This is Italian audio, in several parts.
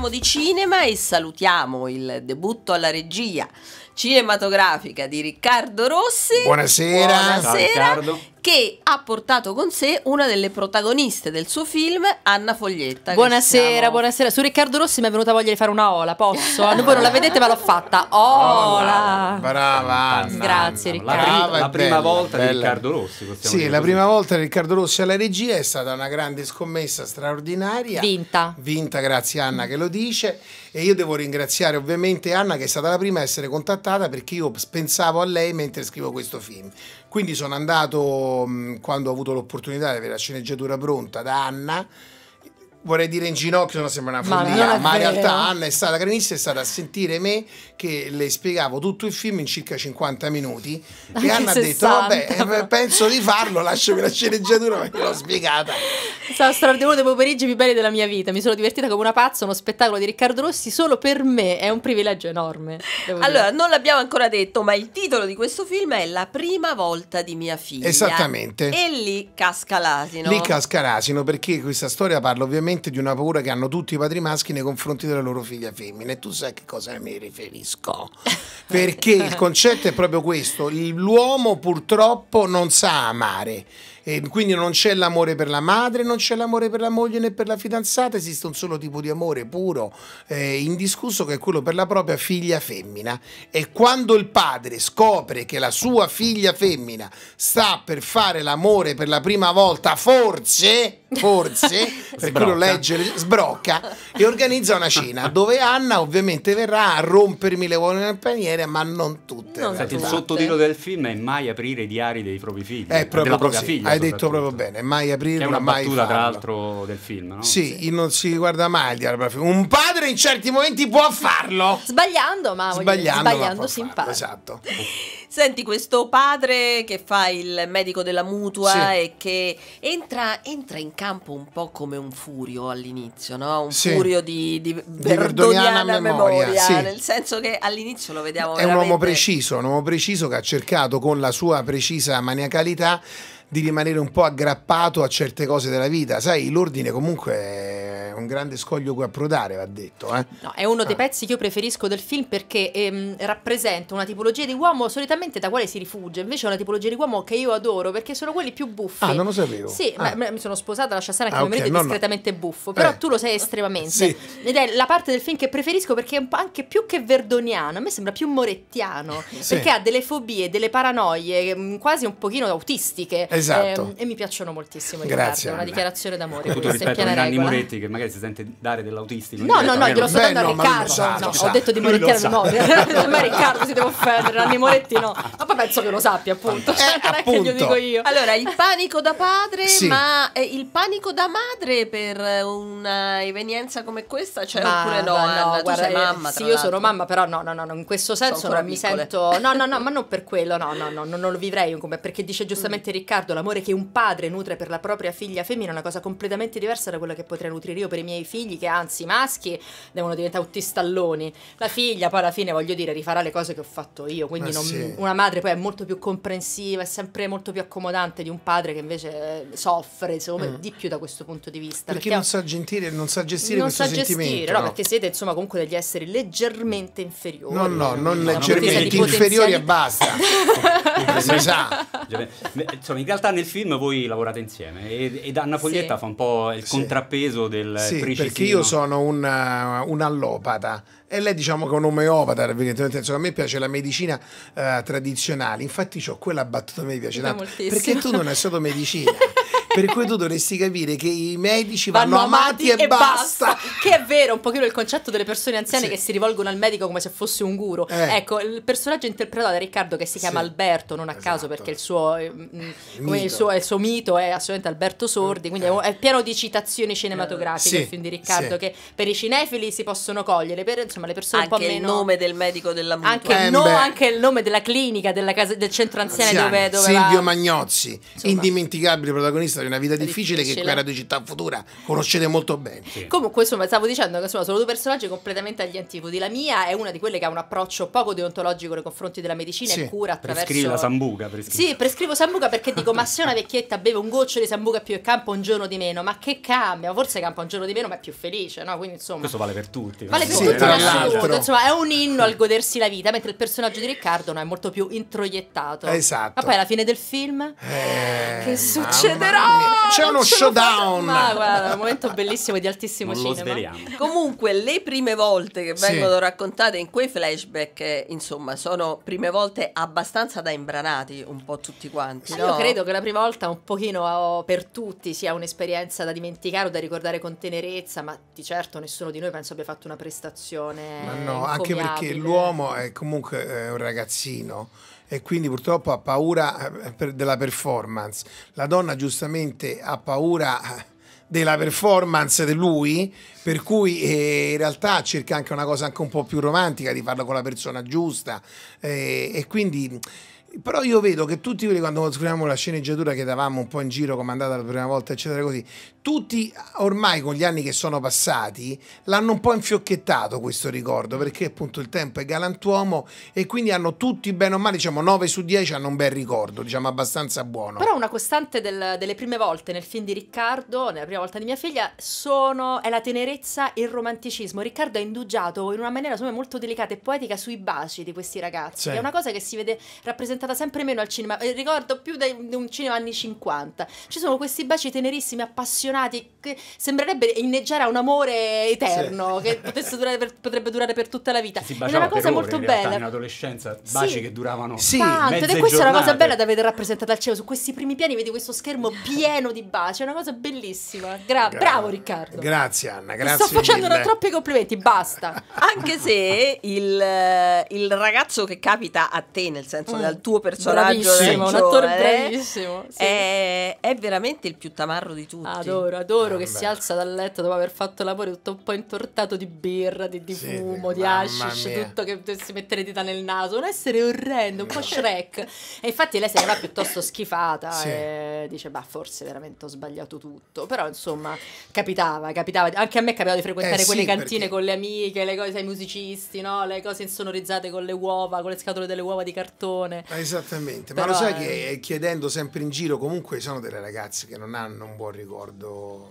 parliamo di cinema e salutiamo il debutto alla regia cinematografica di Riccardo Rossi. Buonasera. Buonasera. Ciao, Riccardo che ha portato con sé una delle protagoniste del suo film, Anna Foglietta. Buonasera, siamo... buonasera. Su Riccardo Rossi mi è venuta voglia di fare una ola, posso? voi non la vedete, ma l'ho fatta. Ola! Oh, brava Anna. Grazie Riccardo. La, prima, la prima bella, volta bella. di Riccardo Rossi. Sì, la prima volta di Riccardo Rossi alla regia è stata una grande scommessa straordinaria. Vinta. Vinta, grazie Anna che lo dice. E io devo ringraziare ovviamente Anna che è stata la prima a essere contattata perché io pensavo a lei mentre scrivo questo film. Quindi sono andato, quando ho avuto l'opportunità di avere la sceneggiatura pronta, da Anna vorrei dire in ginocchio, non sembra una follia, ma, ma in realtà Anna è stata carinissima, è stata a sentire me che le spiegavo tutto il film in circa 50 minuti Anche e Anna 60, ha detto vabbè, eh, penso di farlo, lasciami la sceneggiatura perché l'ho spiegata. Sono stato uno dei pomeriggi più belli della mia vita, mi sono divertita come una pazza, uno spettacolo di Riccardo Rossi solo per me è un privilegio enorme. Allora, non l'abbiamo ancora detto, ma il titolo di questo film è La prima volta di mia figlia. Esattamente. E lì casca l'asino. Lì casca l'asino perché questa storia parla ovviamente veramente di una paura che hanno tutti i padri maschi nei confronti della loro figlia femmina. E tu sai che cosa mi riferisco. Perché il concetto è proprio questo: l'uomo purtroppo non sa amare. E quindi non c'è l'amore per la madre, non c'è l'amore per la moglie né per la fidanzata, esiste un solo tipo di amore puro, eh, indiscusso, che è quello per la propria figlia femmina. E quando il padre scopre che la sua figlia femmina sta per fare l'amore per la prima volta, forse, forse, perché lo legge, sbrocca, e organizza una cena dove Anna ovviamente verrà a rompermi le uova nel paniere, ma non tutte. Non Senti, il sottotitolo del film è mai aprire i diari dei propri figli, è proprio della propria così. figlia. Hai detto proprio bene, mai aprirla, è una mai battuta, farla. tra l'altro del film, no? Sì, sì. non si guarda mai il dialogo. Un padre in certi momenti può farlo. Sbagliando, ma sbagliando, dire, sbagliando si impara. Esatto. Senti questo padre che fa il medico della mutua sì. e che entra, entra, in campo un po' come un furio all'inizio, no? Un sì. furio di, di, verdoniana di memoria, memoria nel senso che all'inizio lo vediamo è veramente... un uomo preciso, un uomo preciso che ha cercato con la sua precisa maniacalità di rimanere un po' aggrappato a certe cose della vita. Sai, l'ordine comunque è un grande scoglio cui approdare, va detto. Eh? No, è uno dei ah. pezzi che io preferisco del film perché ehm, rappresenta una tipologia di uomo solitamente da quale si rifugia, invece è una tipologia di uomo che io adoro perché sono quelli più buffi. Ah, non lo sapevo. Sì, ah. ma, mi sono sposata, lascia stare anche ah, okay, no, discretamente no. buffo, però eh. tu lo sei estremamente. Sì. Ed è la parte del film che preferisco perché è anche più che verdoniano, a me sembra più morettiano, sì. perché ha delle fobie, delle paranoie, ehm, quasi un pochino autistiche. Esatto. Ehm, e mi piacciono moltissimo. Grazie. Riguardo, una dichiarazione d'amore. Tutto rispetto Nanni Moretti che magari lei si sente dare dell'autistico. No, no, no, glielo sto dando a Riccardo. ho detto di Moretti no. A Riccardo si deve offendere, Anni Moretti no. Ma poi penso che lo sappia, appunto. Eh, non è che glielo dico io. Allora, il panico da padre, ma eh, il panico da madre per una evenienza come questa, cioè oppure no, ma guarda, sei eh, mamma. Sì, io sono mamma, però no, no, no, in questo senso non mi sento. No, no, no, ma non per quello, no, no, no, non lo vivrei come perché dice mm. giustamente Riccardo, l'amore che un padre nutre per la propria figlia femmina è una cosa completamente diversa da quella che potrei nutrire io per per i miei figli, che anzi i maschi devono diventare tutti stalloni. La figlia poi alla fine, voglio dire, rifarà le cose che ho fatto io, quindi ah, non, sì. una madre poi è molto più comprensiva, è sempre molto più accomodante di un padre che invece soffre, secondo mm. di più da questo punto di vista. Perché, perché non sa gentire, non sa gestire non questo sa sentimento. no, no, perché siete insomma comunque degli esseri leggermente inferiori. No, no, non leggermente inferiori e basta. si sa. Insomma, in realtà nel film voi lavorate insieme e, Anna Foglietta sì. fa un po' il contrappeso del sì, precifino. perché io sono una, uh, un allopata e lei diciamo che è un omeopata, nel senso che a me piace la medicina eh, tradizionale, infatti ho quella battuta che mi piace tanto, perché tu non hai solo medicina per cui tu dovresti capire che i medici vanno, vanno amati, amati, e, e basta. basta. Che è vero, un pochino il concetto delle persone anziane sì. che si rivolgono al medico come se fosse un guru. Eh. Ecco, il personaggio interpretato da Riccardo che si chiama sì. Alberto, non a esatto. caso perché il suo, eh, mm, il, il, suo, il suo, mito è assolutamente Alberto Sordi, quindi eh. è, pieno di citazioni cinematografiche sì. il film di Riccardo che per i cinefili si possono cogliere, per insomma le persone anche un po' meno... Anche il nome del medico della mutua. Anche, eh, no, anche il nome della clinica, della casa, del centro anziani, anziani. dove, dove Silvio va... Magnozzi, indimenticabile protagonista di una vita difficile, difficile. che quella di città futura conoscete molto bene. Sì. Comunque, insomma, stavo dicendo che sono due personaggi completamente agli antipodi. La mia è una di quelle che ha un approccio poco deontologico nei confronti della medicina sì. e cura attraverso. Prescrivi la sambuca. Prescrivi. Sì, prescrivo sambuca perché dico: ma se una vecchietta beve un goccio di sambuca più e campa un giorno di meno, ma che cambia? Forse campa un giorno di meno, ma è più felice, no? Quindi, insomma. Questo vale per tutti. Vale per sì, tutti, assoluto. Insomma, è un inno al godersi la vita, mentre il personaggio di Riccardo no, è molto più introiettato. Esatto. Ma poi alla fine del film, eh, che succederà? anni. Ah, C'è uno showdown. Ma guarda, un momento bellissimo di altissimo non cinema. Comunque, le prime volte che vengono sì. raccontate in quei flashback, insomma, sono prime volte abbastanza da imbranati un po' tutti quanti. No? Io credo che la prima volta un pochino per tutti sia un'esperienza da dimenticare o da ricordare con tenerezza, ma di certo nessuno di noi penso abbia fatto una prestazione. Ma no, anche perché l'uomo è comunque eh, un ragazzino e quindi purtroppo ha paura eh, della performance. La donna giustamente ha paura eh, della performance di lui, per cui eh, in realtà cerca anche una cosa anche un po' più romantica, di farlo con la persona giusta eh, e quindi però io vedo che tutti quelli quando scriviamo la sceneggiatura che davamo un po' in giro, comandata la prima volta, eccetera, così, tutti ormai con gli anni che sono passati l'hanno un po' infiocchettato questo ricordo, perché appunto il tempo è galantuomo e quindi hanno tutti bene o male, diciamo 9 su 10 hanno un bel ricordo, diciamo abbastanza buono. Però una costante del, delle prime volte nel film di Riccardo, nella prima volta di mia figlia, sono, è la tenerezza e il romanticismo. Riccardo ha indugiato in una maniera insomma, molto delicata e poetica sui baci di questi ragazzi, sì. è una cosa che si vede rappresentata frequentata sempre meno al cinema, eh, ricordo più di un cinema anni 50. Ci sono questi baci tenerissimi, appassionati, che sembrerebbe inneggiare a un amore eterno, sì. che durare per, potrebbe durare per tutta la vita. Si è una cosa ore, molto in bella. In adolescenza, baci sì. che duravano sì, tanto. Ed è questa giornate. una cosa bella da vedere rappresentata al cielo. Su questi primi piani vedi questo schermo pieno di baci, è una cosa bellissima. Gra Gra bravo Riccardo. Grazie Anna, grazie. Ti sto facendo troppi complimenti, basta. Anche se il, il, ragazzo che capita a te, nel senso mm. del tuo tuo personaggio bravissimo, un attore eh? bravissimo sì. è, è, veramente il più tamarro di tutti adoro adoro ah, che beh. si alza dal letto dopo aver fatto lavoro tutto un po' intortato di birra di, di sì, fumo di hashish mia. tutto che si mette le dita nel naso un essere orrendo un po' Shrek e infatti lei se ne va piuttosto schifata sì. e dice bah forse veramente ho sbagliato tutto però insomma capitava capitava anche a me capitava di frequentare eh, quelle cantine perché... con le amiche le cose ai musicisti no? le cose insonorizzate con le uova con le scatole delle uova di cartone eh, Esattamente, ma lo sai che eh, chiedendo sempre in giro comunque sono delle ragazze che non hanno un buon ricordo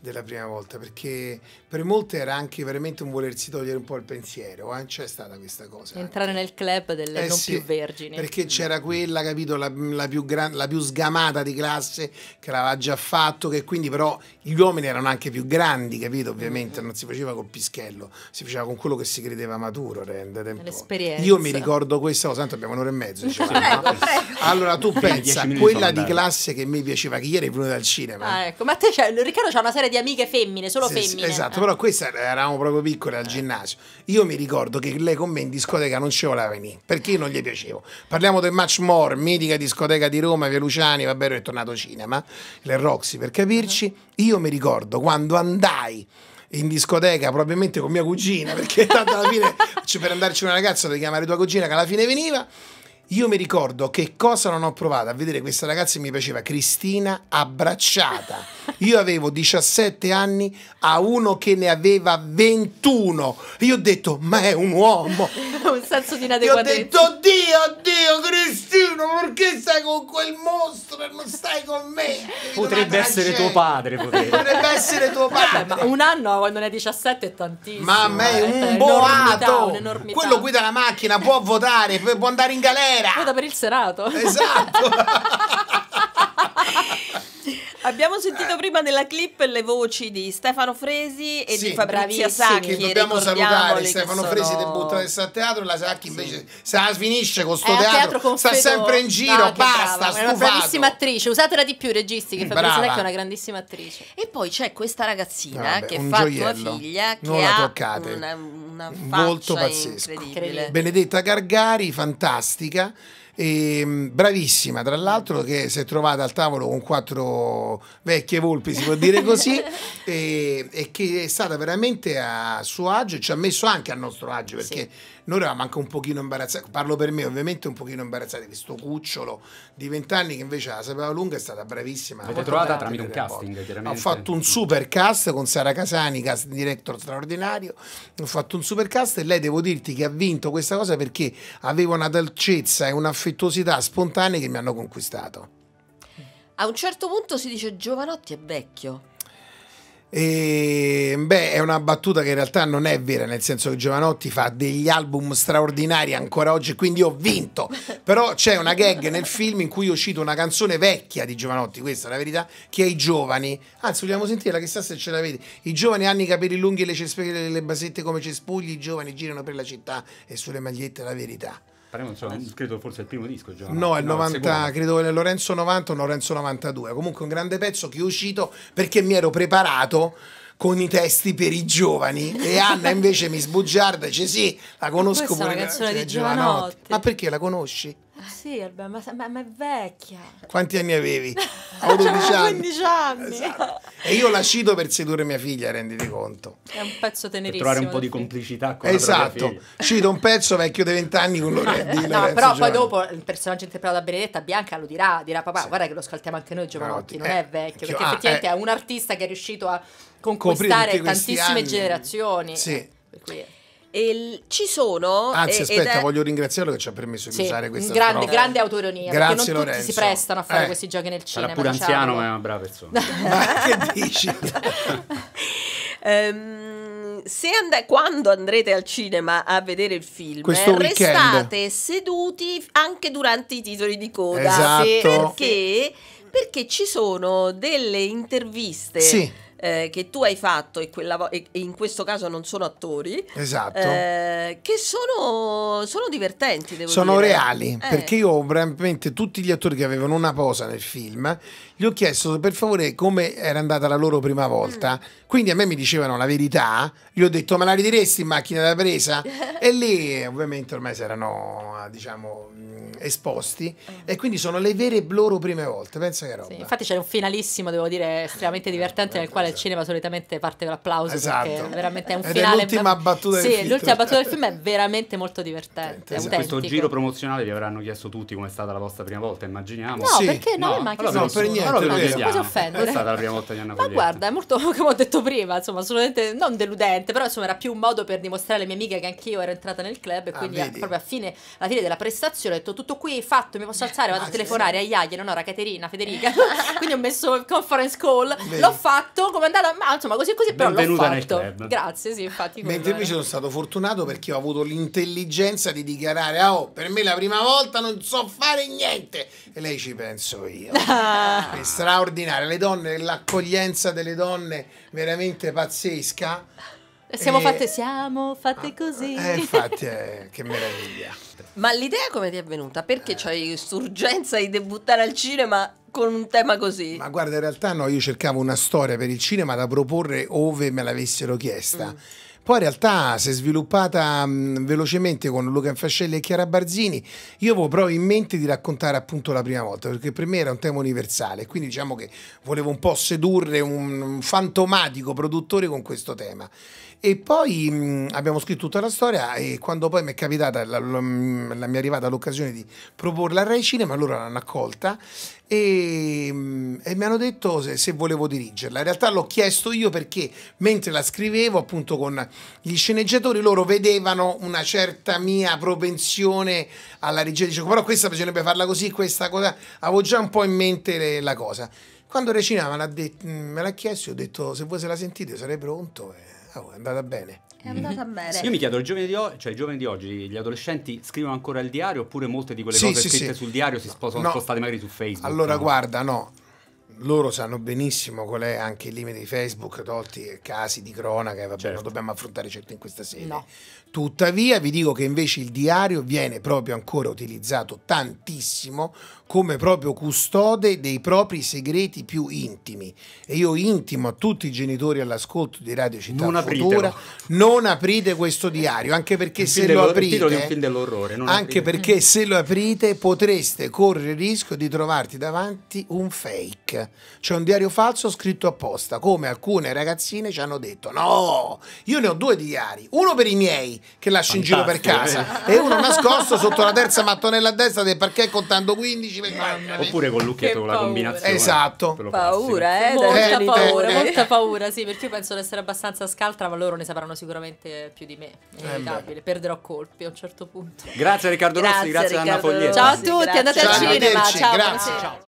della prima volta, perché per molte era anche veramente un volersi togliere un po' il pensiero, eh? c'è stata questa cosa. Entrare anche. nel club delle eh non sì, più vergini. Perché mm. c'era quella, capito, la, la, più gran, la, più sgamata di classe che l'aveva già fatto, che quindi però gli uomini erano anche più grandi, capito, ovviamente, mm -hmm. non si faceva col pischello, si faceva con quello che si credeva maturo, rendete L'esperienza. Io mi ricordo questa cosa, tanto abbiamo un'ora e mezzo, diciamo, no? Allora tu pensa, quella di andare. classe che mi piaceva, che ieri è venuta al cinema. Ah, ecco, ma te, cioè, Riccardo c'ha una serie di amiche femmine, solo sì, femmine. Sì, esatto, eh. però queste eravamo proprio piccole al ginnasio. Io mi ricordo che lei con me in discoteca non ci voleva venire, perché io non gli piacevo. Parliamo del Match More, mitica discoteca di Roma, via Luciani, vabbè, è tornato cinema, le Roxy per capirci. Uh-huh. Io mi ricordo quando andai in discoteca probabilmente con mia cugina perché tanto alla fine cioè, per andarci una ragazza devi chiamare tua cugina che alla fine veniva io mi ricordo che cosa non ho provato a vedere questa ragazza che mi piaceva, Cristina abbracciata. Io avevo 17 anni a uno che ne aveva 21. Io ho detto, ma è un uomo senso di inadeguatezza. Io ho detto, oddio, oddio, Cristino, perché stai con quel mostro e non stai con me? Potrebbe essere tuo padre, potrebbe. potrebbe essere tuo padre. ma un anno quando ne hai 17 è tantissimo. Ma a me è eh, un boato. Quello guida la macchina, può votare, può andare in galera. Vota per il serato. Esatto. Abbiamo sentito eh. prima nella clip le voci di Stefano Fresi e sì, di Fabrizia Sacchi. Che dobbiamo salutare. Stefano sono... Fresi debutta nel San Teatro. La Sacchi invece se la finisce con eh, sto eh, teatro, teatro sta sempre in giro. No, basta. È una bravissima attrice. Usatela di più, registi, che mm, Fabrizia Sacchi è una grandissima attrice. E poi c'è questa ragazzina Vabbè, ah, che fa gioiello. tua figlia. Che non la toccate. Una, una molto pazzesco. Benedetta Gargari, fantastica. E, ehm, bravissima, tra l'altro, che si è trovata al tavolo con quattro vecchie volpi, si può dire così, e, e, che è stata veramente a suo agio e ci ha messo anche a nostro agio perché. Sì noi eravamo anche un pochino imbarazzati, ecco, parlo per me ovviamente un pochino imbarazzati di sto cucciolo di vent'anni che invece la sapeva lunga, è stata bravissima. L'avete trovata tramite un casting chiaramente. Ho fatto un super cast con Sara Casani, cast director straordinario, ho fatto un super cast e lei devo dirti che ha vinto questa cosa perché aveva una dolcezza e un'affettuosità spontanea che mi hanno conquistato. A un certo punto si dice Giovanotti è vecchio. E, beh, è una battuta che in realtà non è vera, nel senso che Giovanotti fa degli album straordinari ancora oggi, quindi ho vinto. Però c'è una gag nel film in cui io cito una canzone vecchia di Giovanotti, questa è la verità, che è I giovani. Anzi, vogliamo sentirla, chissà se ce la vedi. I giovani hanno i capelli lunghi e le, le basette come cespugli, i giovani girano per la città e sulle magliette la verità. Parliamo, insomma, credo forse il primo disco già. No, è il no, 90, credo che Lorenzo 90 o Lorenzo 92. Comunque un grande pezzo che è uscito perché mi ero preparato con i testi per i giovani e Anna invece mi sbugiarda e dice sì, la conosco pure. È una canzone di giovanotti. Ma perché la conosci? Ah, sì, Alba, ma, ma, ma, è vecchia. Quanti anni avevi? Ho 15 anni. 15 anni. Esatto. E io la cito per sedurre mia figlia, renditi conto. È un pezzo tenerissimo. Per trovare un po' di complicità con Esatto. Cito un pezzo vecchio di 20 anni con Lorenzo. No, no però Giovanni. poi dopo il personaggio interpretato da Benedetta Bianca lo dirà, dirà papà, sì. guarda che lo scaltiamo anche noi Giovanotti, non eh, è vecchio, perché ah, effettivamente eh, è un artista che è riuscito a conquistare tantissime anni. generazioni. Sì. Eh, per cui è. E ci sono. Anzi, aspetta, è... voglio ringraziarlo che ci ha permesso di sì, usare questa grande, strofa. grande autoironia. Grazie, perché non Lorenzo. tutti si prestano a fare eh, questi giochi nel cinema. Era pure anziano, ma è una brava persona. ma che dici? um, se and- quando andrete al cinema a vedere il film, Questo restate weekend. seduti anche durante i titoli di coda. Esatto. Perché? Perché ci sono delle interviste. Sì eh, che tu hai fatto e, quella, e, in questo caso non sono attori. Esatto. Eh, che sono, sono, divertenti, devo sono dire. Sono reali, eh. perché io veramente tutti gli attori che avevano una posa nel film gli ho chiesto per favore come era andata la loro prima volta. Mm. Quindi a me mi dicevano la verità, gli ho detto ma la ridiresti in macchina da presa? e lì ovviamente ormai si erano, ah, diciamo, mm, esposti mm. e quindi sono le vere loro prime volte, pensa che roba. Sì, infatti c'è un finalissimo, devo dire, estremamente eh, divertente nel eh, quale il esatto. cinema solitamente parte con l'applauso esatto. perché veramente è un Ed finale. l'ultima battuta sì, del film. l'ultima battuta del film è veramente molto divertente. Esatto. Questo giro promozionale vi avranno chiesto tutti come è stata la vostra prima volta, immaginiamo. No, sì. perché no, no. Allora, no per niente allora, non mi quasi offendere. È stata la prima volta che hanno Ma guarda, è molto come ho detto prima, insomma, assolutamente non deludente, però insomma era più un modo per dimostrare alle mie amiche che anch'io ero entrata nel club e ah, quindi ah, proprio a fine, alla fine della prestazione ho detto tutto qui, fatto, mi posso alzare, vado ah, a telefonare sì. a Iaia, Eleonora, Caterina, Federica. quindi ho messo conference call, Vedi. l'ho fatto, come è andata, ma insomma così così però Benvenuta l'ho fatto. Grazie, sì, infatti. Mentre invece sono stato fortunato perché ho avuto l'intelligenza di dichiarare, ah, oh, per me la prima volta non so fare niente. E lei ci penso io. è straordinaria. Le donne, l'accoglienza delle donne veramente pazzesca. Siamo e... fatte, siamo fatte ah, così. Eh, infatti, eh, che meraviglia. Ma l'idea come ti è venuta? Perché eh. c'hai l'urgenza di debuttare al cinema con un tema così? Ma guarda, in realtà no, io cercavo una storia per il cinema da proporre ove me l'avessero chiesta. Mm poi in realtà si è sviluppata mh, mm, velocemente con Luca Infascelli e Chiara Barzini. Io avevo proprio in mente di raccontare appunto la prima volta, perché per me era un tema universale, quindi diciamo che volevo un po' sedurre un fantomatico produttore con questo tema. E poi mh, mm, abbiamo scritto tutta la storia e quando poi mi è capitata, la, la, mm, la, mi è arrivata l'occasione di proporla a Rai Cinema, loro l'hanno accolta e, mh, mm, e, mi hanno detto se, se, volevo dirigerla. In realtà l'ho chiesto io perché mentre la scrivevo appunto con gli sceneggiatori loro vedevano una certa mia propensione alla regia, dicevo però questa bisognerebbe farla così, questa cosa, avevo già un po' in mente le, la cosa. Quando Recina me l'ha, chiesto, io ho detto se voi se la sentite sarei pronto. Eh oh, è andata bene. È andata mhm. bene. Sì, io mi chiedo, i giovani, o- cioè, i giovani, di oggi, gli adolescenti scrivono ancora il diario oppure molte di quelle sì, cose sì, scritte sul diario si sposano, no. postate magari su Facebook? Allora, no? guarda, no, loro sanno benissimo qual è anche il limite di Facebook, tolti casi di cronaca, vabbè, certo. non dobbiamo affrontare certo in questa sede. No. Tuttavia vi dico che invece il diario viene proprio ancora utilizzato tantissimo come proprio custode dei propri segreti più intimi. E io intimo a tutti i genitori all'ascolto di Radio Città non Futura, non aprite questo diario, anche perché il se lo aprite... anche aprite. perché se lo aprite potreste correre il rischio di trovarti davanti un fake c'è un diario falso scritto apposta, come alcune ragazzine ci hanno detto. No, io ne ho due diari, uno per i miei che lascio Fantastico, in giro per casa eh? e uno nascosto sotto la terza mattonella a destra del perché contando 15. Mamma Oppure con Lucchietto con la combinazione. Esatto. Paura, eh, molta eh, paura, eh, molta paura, sì, perché io penso di essere abbastanza scaltra, ma loro ne sapranno sicuramente più di me. Eh, Inevitabile, perderò colpi a un certo punto. Grazie Riccardo Rossi, grazie, grazie Riccardo Anna Foglietta. Ciao a tutti, andate al cinema. Ciao. Grazie. Ciao.